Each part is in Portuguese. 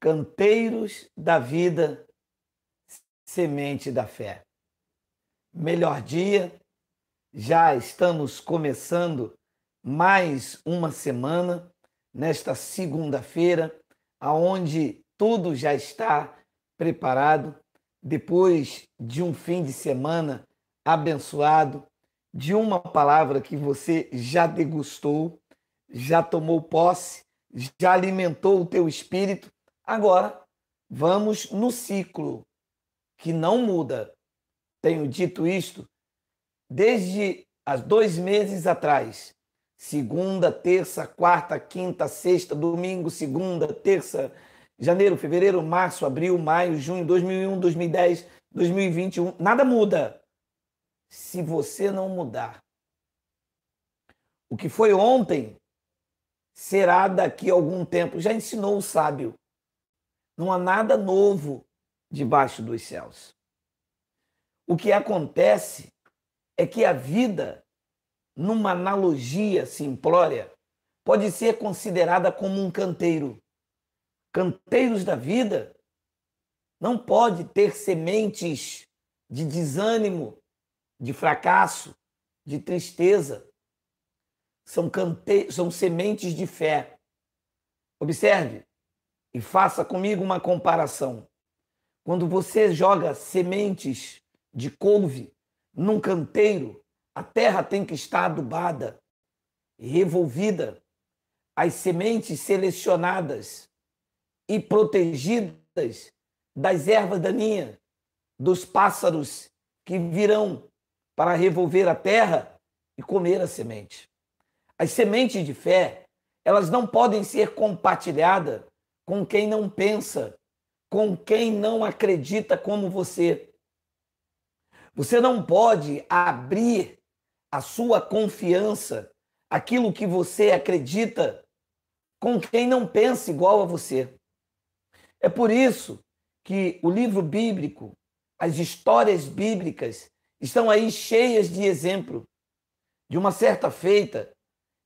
canteiros da vida, semente da fé. Melhor dia, já estamos começando mais uma semana, nesta segunda-feira, aonde tudo já está preparado, depois de um fim de semana abençoado, de uma palavra que você já degustou, já tomou posse, já alimentou o teu espírito Agora, vamos no ciclo que não muda. Tenho dito isto desde há dois meses atrás. Segunda, terça, quarta, quinta, sexta, domingo, segunda, terça, janeiro, fevereiro, março, abril, maio, junho, 2001, 2010, 2021. Nada muda. Se você não mudar, o que foi ontem será daqui a algum tempo. Já ensinou o sábio. Não há nada novo debaixo dos céus. O que acontece é que a vida, numa analogia simplória, pode ser considerada como um canteiro. Canteiros da vida não pode ter sementes de desânimo, de fracasso, de tristeza. São, cante... São sementes de fé. Observe, e faça comigo uma comparação. Quando você joga sementes de couve num canteiro, a terra tem que estar adubada e revolvida. As sementes selecionadas e protegidas das ervas daninhas, dos pássaros que virão para revolver a terra e comer a semente. As sementes de fé, elas não podem ser compartilhadas com quem não pensa, com quem não acredita como você. Você não pode abrir a sua confiança, aquilo que você acredita, com quem não pensa igual a você. É por isso que o livro bíblico, as histórias bíblicas, estão aí cheias de exemplo. De uma certa feita,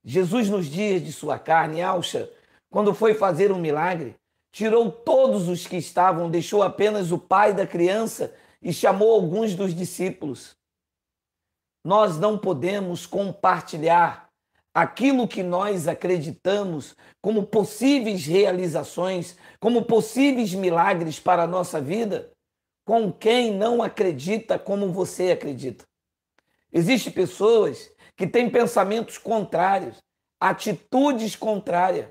Jesus, nos dias de sua carne, Alcha, quando foi fazer um milagre, tirou todos os que estavam, deixou apenas o pai da criança e chamou alguns dos discípulos. Nós não podemos compartilhar aquilo que nós acreditamos como possíveis realizações, como possíveis milagres para a nossa vida, com quem não acredita como você acredita. Existem pessoas que têm pensamentos contrários, atitudes contrárias.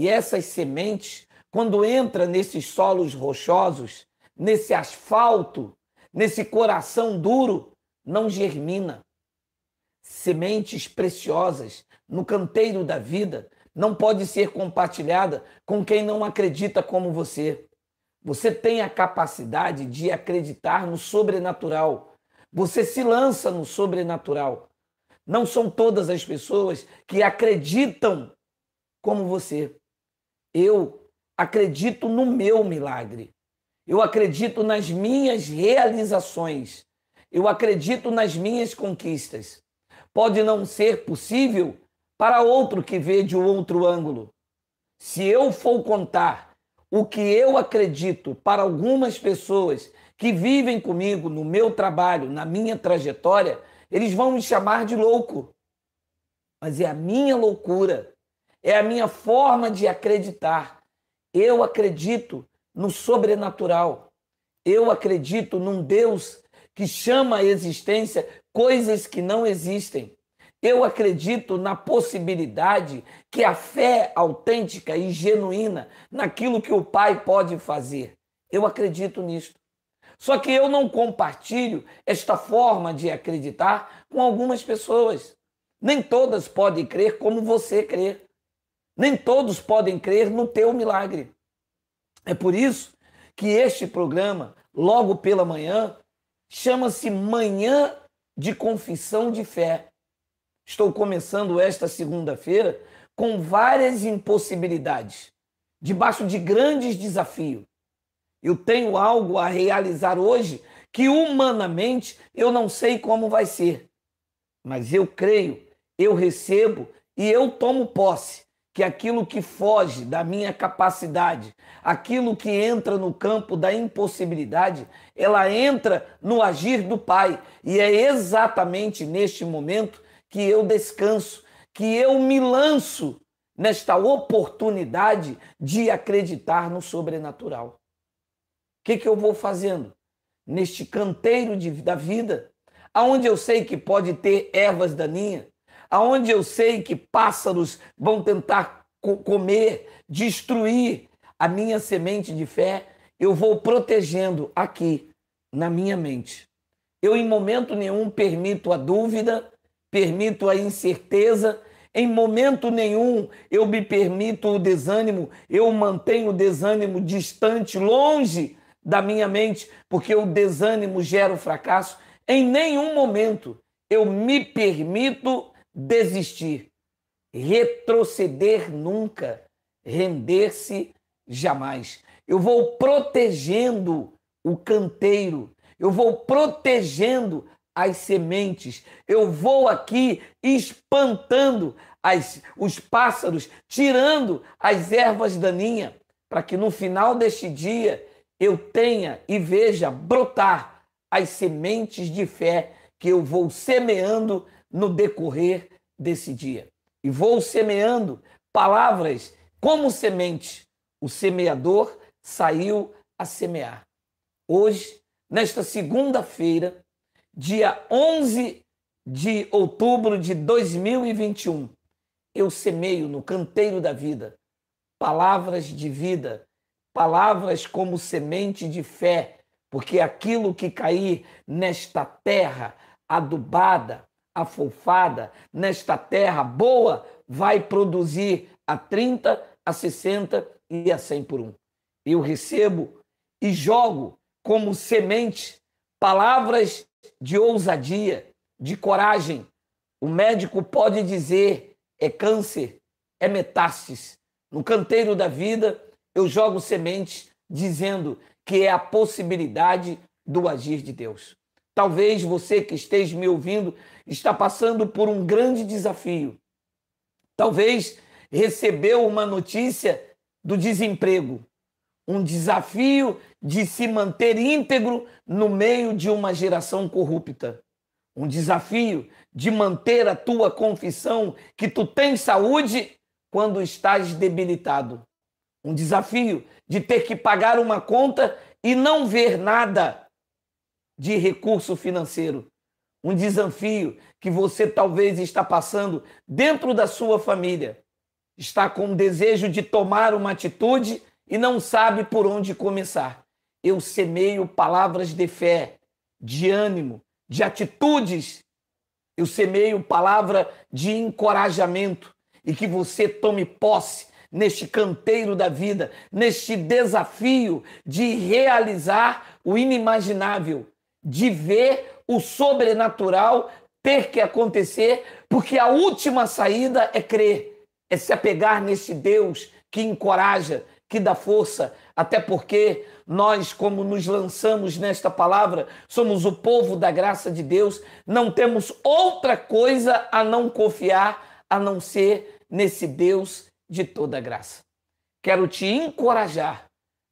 E essas sementes, quando entra nesses solos rochosos, nesse asfalto, nesse coração duro, não germina. Sementes preciosas no canteiro da vida não pode ser compartilhada com quem não acredita como você. Você tem a capacidade de acreditar no sobrenatural. Você se lança no sobrenatural. Não são todas as pessoas que acreditam como você. Eu acredito no meu milagre. Eu acredito nas minhas realizações. Eu acredito nas minhas conquistas. Pode não ser possível para outro que vê de outro ângulo. Se eu for contar o que eu acredito para algumas pessoas que vivem comigo no meu trabalho, na minha trajetória, eles vão me chamar de louco. Mas é a minha loucura é a minha forma de acreditar. Eu acredito no sobrenatural. Eu acredito num Deus que chama à existência coisas que não existem. Eu acredito na possibilidade que a fé autêntica e genuína naquilo que o Pai pode fazer. Eu acredito nisto. Só que eu não compartilho esta forma de acreditar com algumas pessoas. Nem todas podem crer como você crê. Nem todos podem crer no teu milagre. É por isso que este programa, logo pela manhã, chama-se Manhã de Confissão de Fé. Estou começando esta segunda-feira com várias impossibilidades, debaixo de grandes desafios. Eu tenho algo a realizar hoje que humanamente eu não sei como vai ser, mas eu creio, eu recebo e eu tomo posse que aquilo que foge da minha capacidade, aquilo que entra no campo da impossibilidade, ela entra no agir do Pai. E é exatamente neste momento que eu descanso, que eu me lanço nesta oportunidade de acreditar no sobrenatural. O que, que eu vou fazendo? Neste canteiro de, da vida, aonde eu sei que pode ter ervas daninhas, aonde eu sei que pássaros vão tentar co comer, destruir a minha semente de fé, eu vou protegendo aqui na minha mente. Eu, em momento nenhum, permito a dúvida, permito a incerteza, em momento nenhum eu me permito o desânimo, eu mantenho o desânimo distante, longe da minha mente, porque o desânimo gera o fracasso. Em nenhum momento eu me permito desistir, retroceder nunca, render-se jamais. Eu vou protegendo o canteiro, eu vou protegendo as sementes, eu vou aqui espantando as, os pássaros, tirando as ervas daninhas, para que no final deste dia eu tenha e veja brotar as sementes de fé que eu vou semeando no decorrer desse dia. E vou semeando palavras como semente. O semeador saiu a semear. Hoje, nesta segunda-feira, dia 11 de outubro de 2021, eu semeio no canteiro da vida palavras de vida, palavras como semente de fé, porque aquilo que cair nesta terra adubada, afoufada nesta terra boa vai produzir a 30, a 60 e a 100 por um. Eu recebo e jogo como semente palavras de ousadia, de coragem. O médico pode dizer é câncer, é metástase. No canteiro da vida, eu jogo semente dizendo que é a possibilidade do agir de Deus. Talvez você que esteja me ouvindo está passando por um grande desafio. Talvez recebeu uma notícia do desemprego, um desafio de se manter íntegro no meio de uma geração corrupta, um desafio de manter a tua confissão que tu tens saúde quando estás debilitado, um desafio de ter que pagar uma conta e não ver nada de recurso financeiro, um desafio que você talvez está passando dentro da sua família. Está com o desejo de tomar uma atitude e não sabe por onde começar. Eu semeio palavras de fé, de ânimo, de atitudes. Eu semeio palavra de encorajamento e que você tome posse neste canteiro da vida, neste desafio de realizar o inimaginável, de ver o sobrenatural ter que acontecer, porque a última saída é crer, é se apegar nesse Deus que encoraja, que dá força, até porque nós, como nos lançamos nesta palavra, somos o povo da graça de Deus, não temos outra coisa a não confiar a não ser nesse Deus de toda graça. Quero te encorajar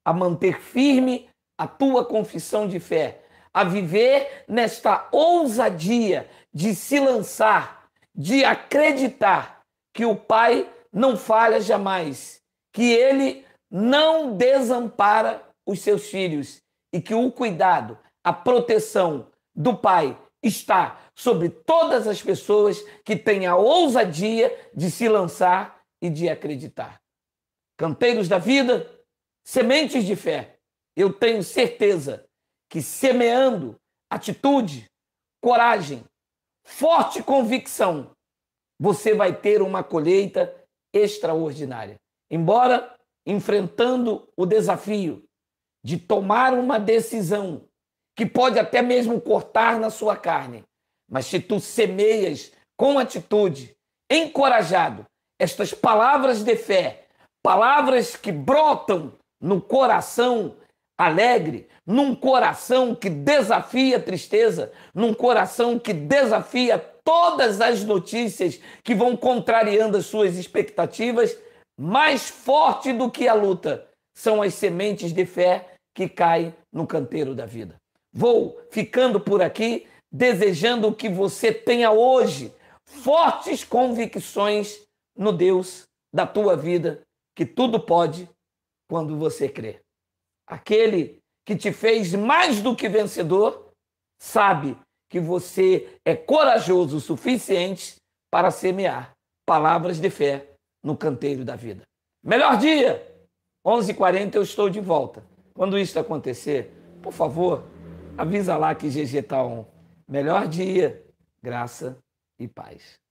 a manter firme a tua confissão de fé a viver nesta ousadia de se lançar, de acreditar que o Pai não falha jamais, que ele não desampara os seus filhos e que o cuidado, a proteção do Pai está sobre todas as pessoas que têm a ousadia de se lançar e de acreditar. Canteiros da vida, sementes de fé. Eu tenho certeza que semeando atitude, coragem, forte convicção, você vai ter uma colheita extraordinária. Embora enfrentando o desafio de tomar uma decisão que pode até mesmo cortar na sua carne, mas se tu semeias com atitude, encorajado, estas palavras de fé, palavras que brotam no coração alegre, num coração que desafia a tristeza, num coração que desafia todas as notícias que vão contrariando as suas expectativas, mais forte do que a luta são as sementes de fé que caem no canteiro da vida. Vou ficando por aqui, desejando que você tenha hoje fortes convicções no Deus da tua vida, que tudo pode quando você crê aquele que te fez mais do que vencedor, sabe que você é corajoso o suficiente para semear palavras de fé no canteiro da vida. Melhor dia! 11h40 eu estou de volta. Quando isso acontecer, por favor, avisa lá que GG está on. Melhor dia, graça e paz.